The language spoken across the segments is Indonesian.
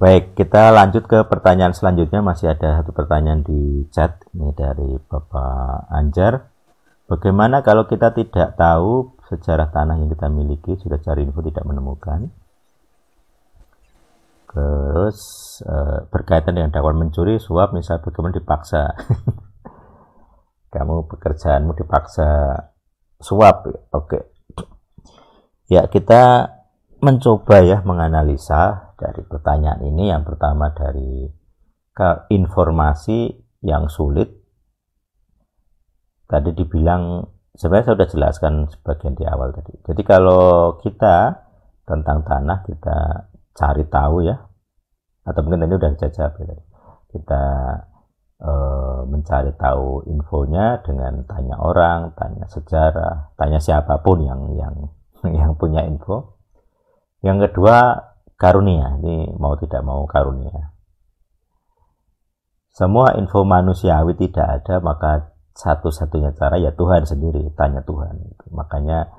Baik, kita lanjut ke pertanyaan selanjutnya. Masih ada satu pertanyaan di chat ini dari Bapak Anjar. Bagaimana kalau kita tidak tahu sejarah tanah yang kita miliki, sudah cari info tidak menemukan? Terus eh, berkaitan dengan dakwaan mencuri, suap, misal bagaimana dipaksa? Kamu pekerjaanmu dipaksa suap, ya? oke. Ya, kita mencoba ya menganalisa dari pertanyaan ini yang pertama dari ke informasi yang sulit tadi dibilang sebenarnya saya sudah jelaskan sebagian di awal tadi jadi kalau kita tentang tanah kita cari tahu ya atau mungkin tadi sudah jawab ya kita e, mencari tahu infonya dengan tanya orang tanya sejarah tanya siapapun yang yang yang punya info yang kedua karunia ini mau tidak mau karunia semua info manusiawi tidak ada maka satu-satunya cara ya Tuhan sendiri tanya Tuhan makanya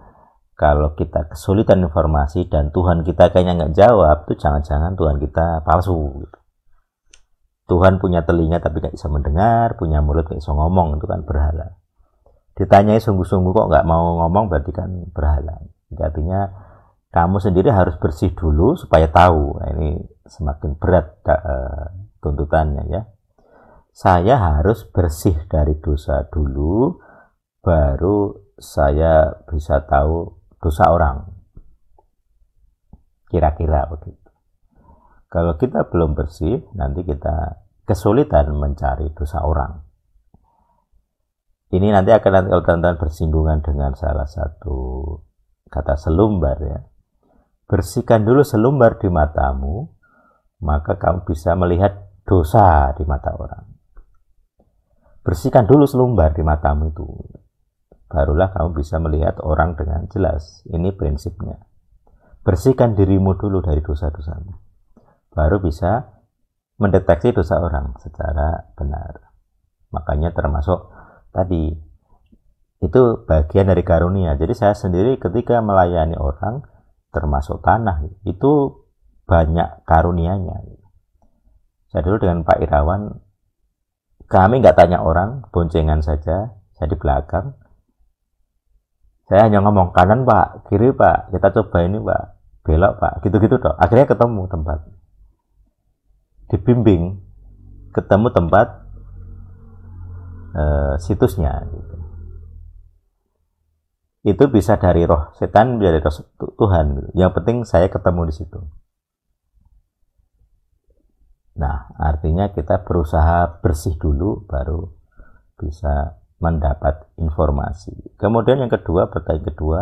kalau kita kesulitan informasi dan Tuhan kita kayaknya nggak jawab tuh jangan-jangan Tuhan kita palsu gitu. Tuhan punya telinga tapi nggak bisa mendengar punya mulut nggak bisa ngomong itu kan berhala ditanyai sungguh-sungguh kok nggak mau ngomong berarti kan berhala artinya kamu sendiri harus bersih dulu supaya tahu nah, ini semakin berat uh, tuntutannya ya saya harus bersih dari dosa dulu baru saya bisa tahu dosa orang kira-kira begitu kalau kita belum bersih nanti kita kesulitan mencari dosa orang ini nanti akan nanti kalau teman bersinggungan dengan salah satu kata selumbar ya bersihkan dulu selumbar di matamu, maka kamu bisa melihat dosa di mata orang. Bersihkan dulu selumbar di matamu itu. Barulah kamu bisa melihat orang dengan jelas. Ini prinsipnya. Bersihkan dirimu dulu dari dosa-dosamu. Baru bisa mendeteksi dosa orang secara benar. Makanya termasuk tadi itu bagian dari karunia. Jadi saya sendiri ketika melayani orang, termasuk tanah itu banyak karunianya saya dulu dengan Pak Irawan kami nggak tanya orang boncengan saja saya di belakang saya hanya ngomong kanan pak kiri pak kita coba ini pak belok pak gitu-gitu dong akhirnya ketemu tempat dibimbing ketemu tempat eh, situsnya gitu itu bisa dari roh setan bisa dari roh Tuhan gitu. yang penting saya ketemu di situ nah artinya kita berusaha bersih dulu baru bisa mendapat informasi kemudian yang kedua pertanyaan kedua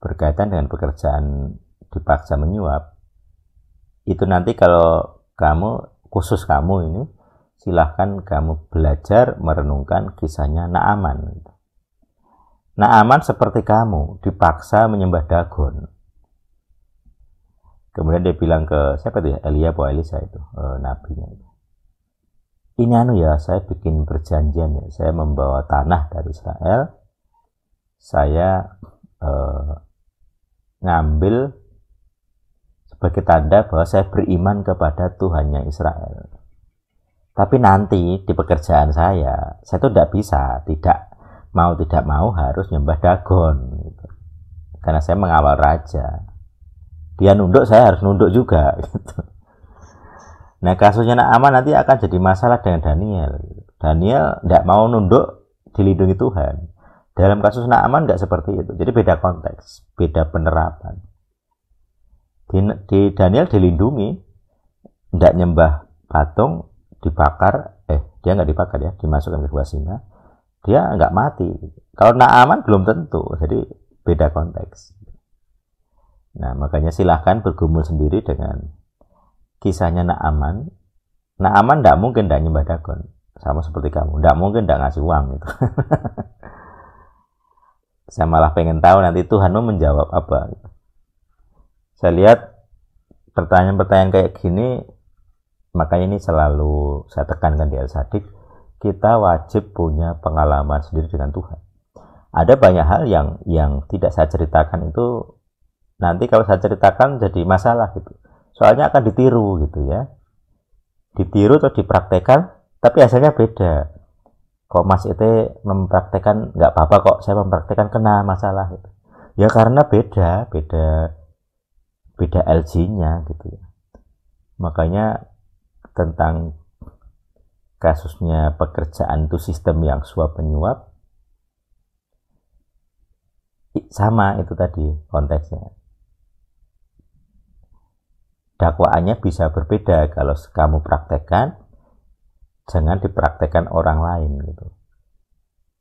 berkaitan dengan pekerjaan dipaksa menyuap itu nanti kalau kamu khusus kamu ini silahkan kamu belajar merenungkan kisahnya Naaman gitu Naaman seperti kamu, dipaksa menyembah Dagon. Kemudian dia bilang ke siapa itu ya? Elia atau Elisa itu, e, nabinya itu. Ini anu ya, saya bikin perjanjian ya. Saya membawa tanah dari Israel. Saya e, ngambil sebagai tanda bahwa saya beriman kepada Tuhannya Israel. Tapi nanti di pekerjaan saya, saya tuh tidak bisa, tidak mau tidak mau harus nyembah Dagon gitu. karena saya mengawal raja dia nunduk saya harus nunduk juga gitu. nah kasusnya Naaman nanti akan jadi masalah dengan Daniel gitu. Daniel tidak mau nunduk dilindungi Tuhan dalam kasus Naaman nggak seperti itu jadi beda konteks beda penerapan di, di Daniel dilindungi tidak nyembah patung dibakar eh dia nggak dibakar ya dimasukkan ke gua singa dia nggak mati. Kalau nak aman belum tentu, jadi beda konteks. Nah, makanya silahkan bergumul sendiri dengan kisahnya nak aman. Nak aman tidak mungkin tidak nyembah Dagon, sama seperti kamu. Tidak mungkin tidak ngasih uang gitu. Saya malah pengen tahu nanti Tuhanmu menjawab apa. Saya lihat pertanyaan-pertanyaan kayak gini, makanya ini selalu saya tekankan di al Sadik kita wajib punya pengalaman sendiri dengan Tuhan. Ada banyak hal yang yang tidak saya ceritakan itu nanti kalau saya ceritakan jadi masalah gitu. Soalnya akan ditiru gitu ya. Ditiru atau dipraktekan tapi hasilnya beda. Kok Mas itu e mempraktekan nggak apa-apa kok saya mempraktekan kena masalah gitu. Ya karena beda, beda beda LG-nya gitu ya. Makanya tentang kasusnya pekerjaan itu sistem yang suap menyuap sama itu tadi konteksnya dakwaannya bisa berbeda kalau kamu praktekkan jangan dipraktekkan orang lain gitu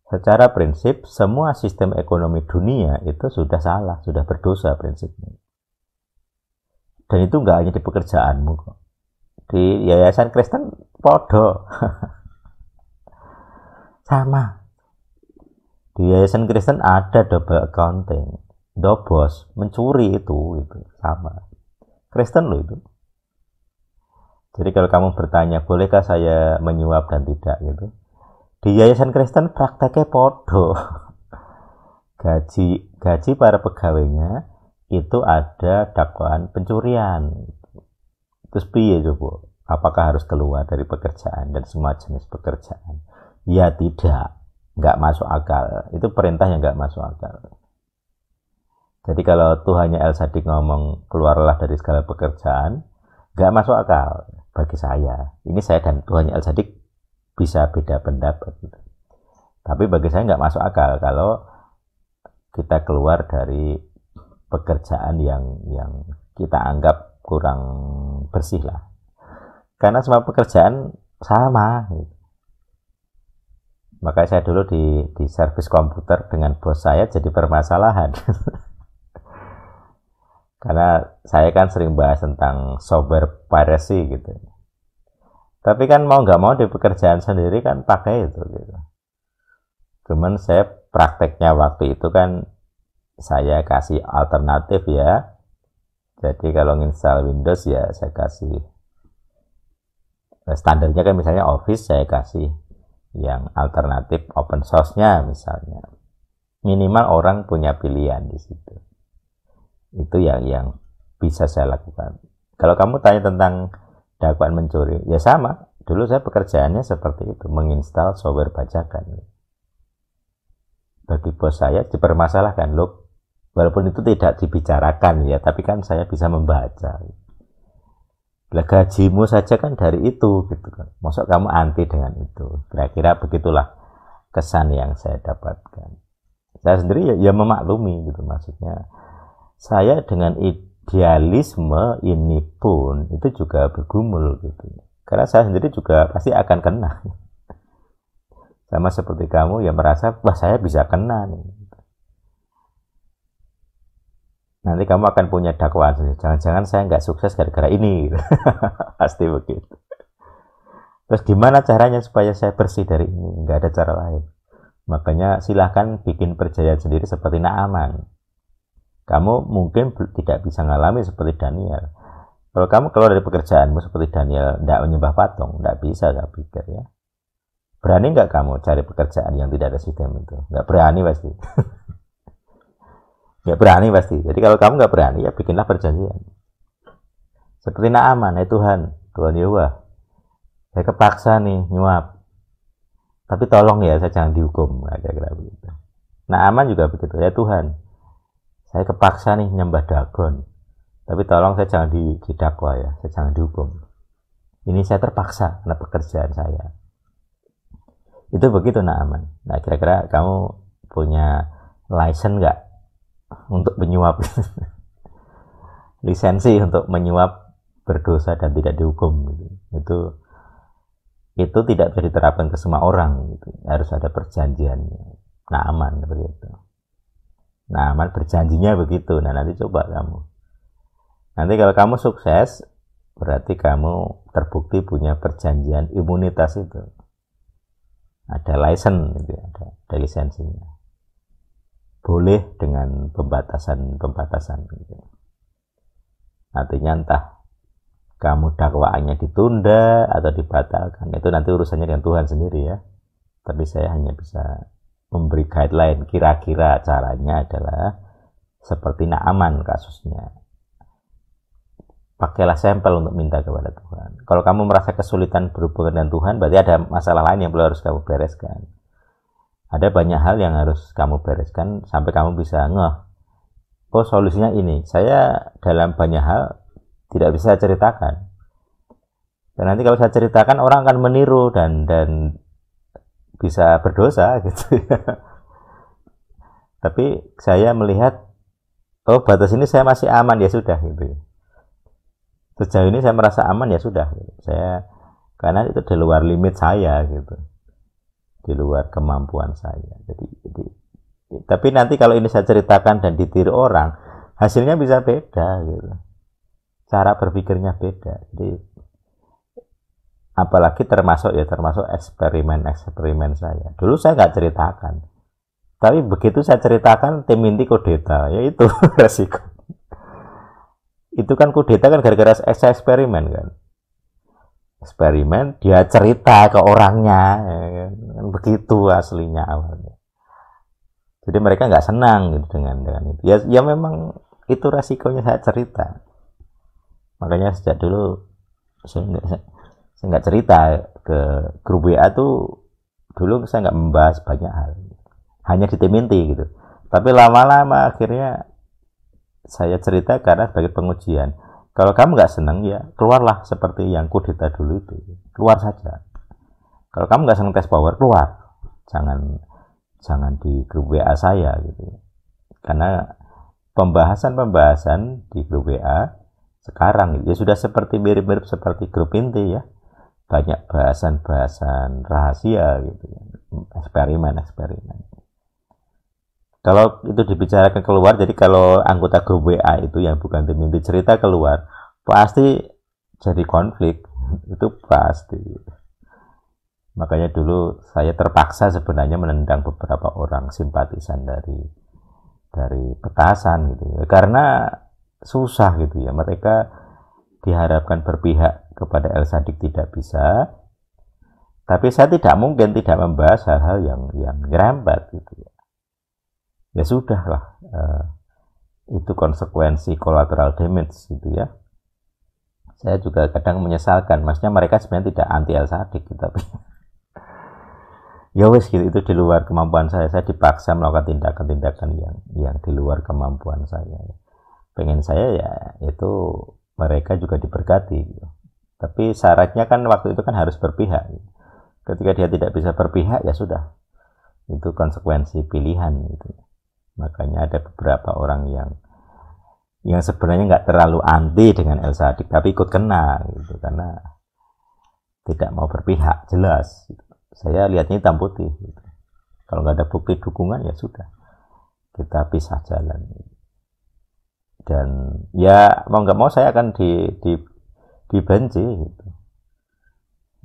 secara prinsip semua sistem ekonomi dunia itu sudah salah sudah berdosa prinsipnya dan itu enggak hanya di pekerjaanmu kok di yayasan Kristen podo sama di yayasan Kristen ada double accounting dobos mencuri itu itu sama Kristen loh itu jadi kalau kamu bertanya bolehkah saya menyuap dan tidak gitu di yayasan Kristen prakteknya podo gaji gaji para pegawainya itu ada dakwaan pencurian terus piye coba apakah harus keluar dari pekerjaan dan semua jenis pekerjaan ya tidak nggak masuk akal itu perintah yang nggak masuk akal jadi kalau Tuhannya El Sadik ngomong keluarlah dari segala pekerjaan nggak masuk akal bagi saya ini saya dan Tuhannya El Sadik bisa beda pendapat tapi bagi saya nggak masuk akal kalau kita keluar dari pekerjaan yang yang kita anggap kurang bersih lah karena semua pekerjaan sama gitu. makanya saya dulu di di servis komputer dengan bos saya jadi permasalahan karena saya kan sering bahas tentang software piracy gitu tapi kan mau nggak mau di pekerjaan sendiri kan pakai itu gitu cuman saya prakteknya waktu itu kan saya kasih alternatif ya jadi kalau install Windows ya saya kasih Eh, standarnya kan misalnya Office saya kasih yang alternatif open source-nya misalnya. Minimal orang punya pilihan di situ. Itu yang yang bisa saya lakukan. Kalau kamu tanya tentang dakwaan mencuri, ya sama. Dulu saya pekerjaannya seperti itu, menginstal software bajakan. Bagi bos saya dipermasalahkan, loh, walaupun itu tidak dibicarakan ya, tapi kan saya bisa membaca. Lah gajimu saja kan dari itu gitu kan. Masuk kamu anti dengan itu. Kira-kira begitulah kesan yang saya dapatkan. Saya sendiri ya, ya memaklumi gitu maksudnya. Saya dengan idealisme ini pun itu juga bergumul gitu. Karena saya sendiri juga pasti akan kena. Sama seperti kamu yang merasa, wah saya bisa kena nih nanti kamu akan punya dakwaan jangan-jangan saya nggak sukses gara-gara ini pasti begitu terus gimana caranya supaya saya bersih dari ini nggak ada cara lain makanya silahkan bikin perjayaan sendiri seperti Naaman kamu mungkin tidak bisa ngalami seperti Daniel kalau kamu keluar dari pekerjaanmu seperti Daniel tidak menyembah patung tidak bisa saya pikir ya berani nggak kamu cari pekerjaan yang tidak ada sistem itu nggak berani pasti Ya berani pasti. Jadi kalau kamu nggak berani ya bikinlah perjanjian. Seperti Naaman, ya Tuhan, Tuhan Yahweh. Saya kepaksa nih nyuap. Tapi tolong ya saya jangan dihukum. Nah, kira-kira begitu. Naaman juga begitu. Ya Tuhan, saya kepaksa nih nyembah Dagon. Tapi tolong saya jangan didakwa ya, saya jangan dihukum. Ini saya terpaksa karena pekerjaan saya. Itu begitu Naaman. Nah kira-kira kamu punya license nggak untuk menyuap. lisensi untuk menyuap berdosa dan tidak dihukum gitu. Itu itu tidak bisa diterapkan ke semua orang gitu. Harus ada perjanjian Nah, aman seperti itu. Nah, aman berjanjinya begitu. Nah, nanti coba kamu. Nanti kalau kamu sukses, berarti kamu terbukti punya perjanjian imunitas itu. Ada license gitu, ya, ada, ada lisensinya boleh dengan pembatasan-pembatasan gitu. artinya entah kamu dakwaannya ditunda atau dibatalkan itu nanti urusannya dengan Tuhan sendiri ya tapi saya hanya bisa memberi guideline kira-kira caranya adalah seperti Naaman kasusnya pakailah sampel untuk minta kepada Tuhan kalau kamu merasa kesulitan berhubungan dengan Tuhan berarti ada masalah lain yang perlu harus kamu bereskan ada banyak hal yang harus kamu bereskan sampai kamu bisa ngeh oh solusinya ini saya dalam banyak hal tidak bisa ceritakan dan nanti kalau saya ceritakan orang akan meniru dan dan bisa berdosa gitu tapi saya melihat oh batas ini saya masih aman ya sudah gitu sejauh ini saya merasa aman ya sudah gitu. saya karena itu di luar limit saya gitu di luar kemampuan saya. Jadi, jadi tapi nanti kalau ini saya ceritakan dan ditiru orang, hasilnya bisa beda gitu. Cara berpikirnya beda. Jadi apalagi termasuk ya termasuk eksperimen-eksperimen saya. Dulu saya nggak ceritakan. Tapi begitu saya ceritakan tim inti kudeta, ya itu resiko. itu kan kudeta kan gara-gara eksperimen kan eksperimen dia cerita ke orangnya ya kan? kan? begitu aslinya awalnya jadi mereka nggak senang gitu dengan dengan itu ya ya memang itu resikonya saya cerita makanya sejak dulu saya nggak saya nggak cerita ke grup WA tuh dulu saya nggak membahas banyak hal hanya di inti gitu tapi lama-lama akhirnya saya cerita karena sebagai pengujian kalau kamu nggak senang ya keluarlah seperti yang kudeta dulu itu. Keluar saja. Kalau kamu nggak senang tes power keluar. Jangan jangan di grup WA saya gitu. Karena pembahasan-pembahasan di grup WA sekarang ya sudah seperti mirip-mirip seperti grup inti ya. Banyak bahasan-bahasan rahasia gitu. Eksperimen-eksperimen kalau itu dibicarakan keluar jadi kalau anggota grup WA itu yang bukan tim inti cerita keluar pasti jadi konflik itu pasti makanya dulu saya terpaksa sebenarnya menendang beberapa orang simpatisan dari dari petasan gitu ya karena susah gitu ya mereka diharapkan berpihak kepada El Sadik tidak bisa tapi saya tidak mungkin tidak membahas hal-hal yang yang nyerempet gitu ya ya sudahlah uh, itu konsekuensi collateral damage gitu ya saya juga kadang menyesalkan maksudnya mereka sebenarnya tidak anti El Sadik gitu, tapi ya wes gitu itu di luar kemampuan saya saya dipaksa melakukan tindakan-tindakan yang yang di luar kemampuan saya pengen saya ya itu mereka juga diberkati gitu. tapi syaratnya kan waktu itu kan harus berpihak gitu. ketika dia tidak bisa berpihak ya sudah itu konsekuensi pilihan gitu Makanya ada beberapa orang yang yang sebenarnya nggak terlalu anti dengan El Sadik tapi ikut kena gitu karena tidak mau berpihak jelas gitu. saya lihatnya hitam putih gitu. kalau nggak ada bukti dukungan ya sudah kita pisah jalan dan ya mau nggak mau saya akan di, di dibenci gitu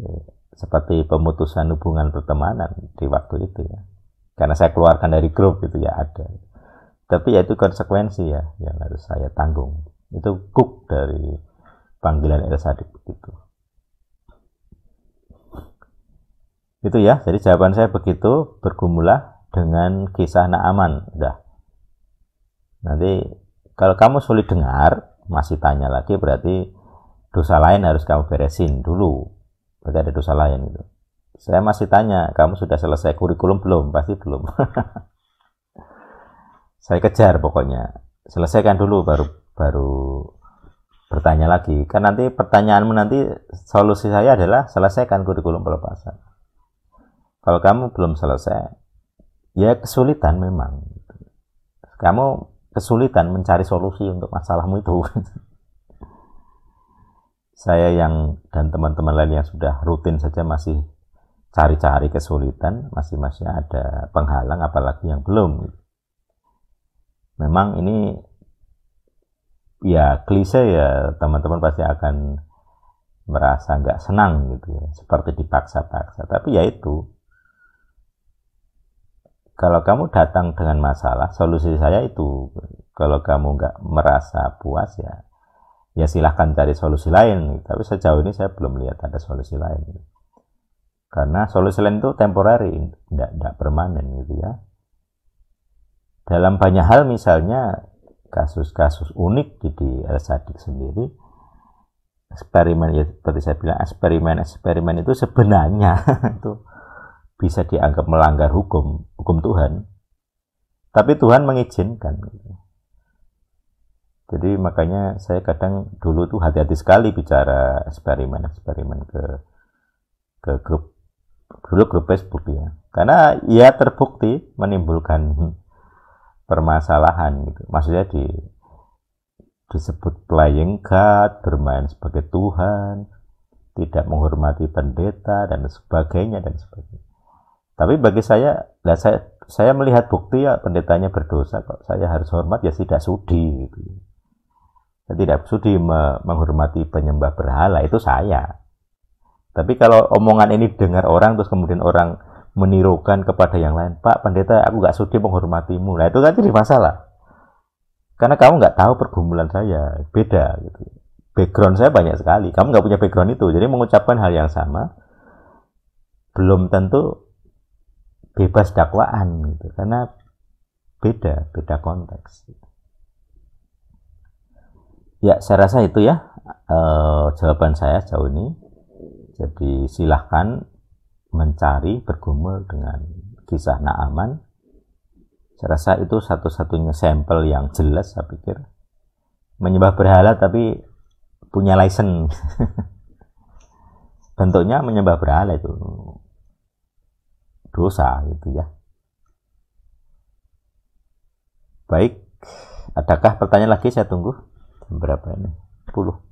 ya, seperti pemutusan hubungan pertemanan di waktu itu ya karena saya keluarkan dari grup gitu ya ada tapi ya itu konsekuensi ya yang harus saya tanggung itu kuk dari panggilan Elsa Sadik begitu itu ya jadi jawaban saya begitu bergumulah dengan kisah Naaman dah nanti kalau kamu sulit dengar masih tanya lagi berarti dosa lain harus kamu beresin dulu berarti ada dosa lain itu saya masih tanya, kamu sudah selesai kurikulum belum? Pasti belum. saya kejar pokoknya. Selesaikan dulu baru baru bertanya lagi. Kan nanti pertanyaanmu nanti solusi saya adalah selesaikan kurikulum pelepasan. Kalau kamu belum selesai, ya kesulitan memang. Kamu kesulitan mencari solusi untuk masalahmu itu. saya yang dan teman-teman lain yang sudah rutin saja masih cari-cari kesulitan masih masih ada penghalang apalagi yang belum memang ini ya klise ya teman-teman pasti akan merasa nggak senang gitu ya seperti dipaksa-paksa tapi ya itu kalau kamu datang dengan masalah solusi saya itu kalau kamu nggak merasa puas ya ya silahkan cari solusi lain tapi sejauh ini saya belum lihat ada solusi lain karena solusi lain itu temporary tidak tidak permanen gitu ya dalam banyak hal misalnya kasus-kasus unik di, di Elsadik sendiri eksperimen ya seperti saya bilang eksperimen eksperimen itu sebenarnya itu bisa dianggap melanggar hukum hukum Tuhan tapi Tuhan mengizinkan gitu. jadi makanya saya kadang dulu tuh hati-hati sekali bicara eksperimen eksperimen ke ke grup dulu grup Facebook ya karena ia ya terbukti menimbulkan permasalahan gitu maksudnya di disebut playing God bermain sebagai Tuhan tidak menghormati pendeta dan sebagainya dan sebagainya tapi bagi saya nah saya saya melihat bukti ya pendetanya berdosa kok saya harus hormat ya tidak sudi gitu saya tidak sudi menghormati penyembah berhala itu saya tapi kalau omongan ini didengar orang terus kemudian orang menirukan kepada yang lain, Pak Pendeta, aku nggak sudi menghormatimu. Nah itu kan jadi masalah. Karena kamu nggak tahu pergumulan saya, beda. Gitu. Background saya banyak sekali. Kamu nggak punya background itu, jadi mengucapkan hal yang sama belum tentu bebas dakwaan, gitu. karena beda, beda konteks. Ya, saya rasa itu ya uh, jawaban saya jauh ini. Jadi silahkan mencari bergumul dengan kisah Naaman. Saya rasa itu satu-satunya sampel yang jelas saya pikir. Menyembah berhala tapi punya license. Bentuknya menyembah berhala itu dosa gitu ya. Baik, adakah pertanyaan lagi saya tunggu? berapa ini? 10.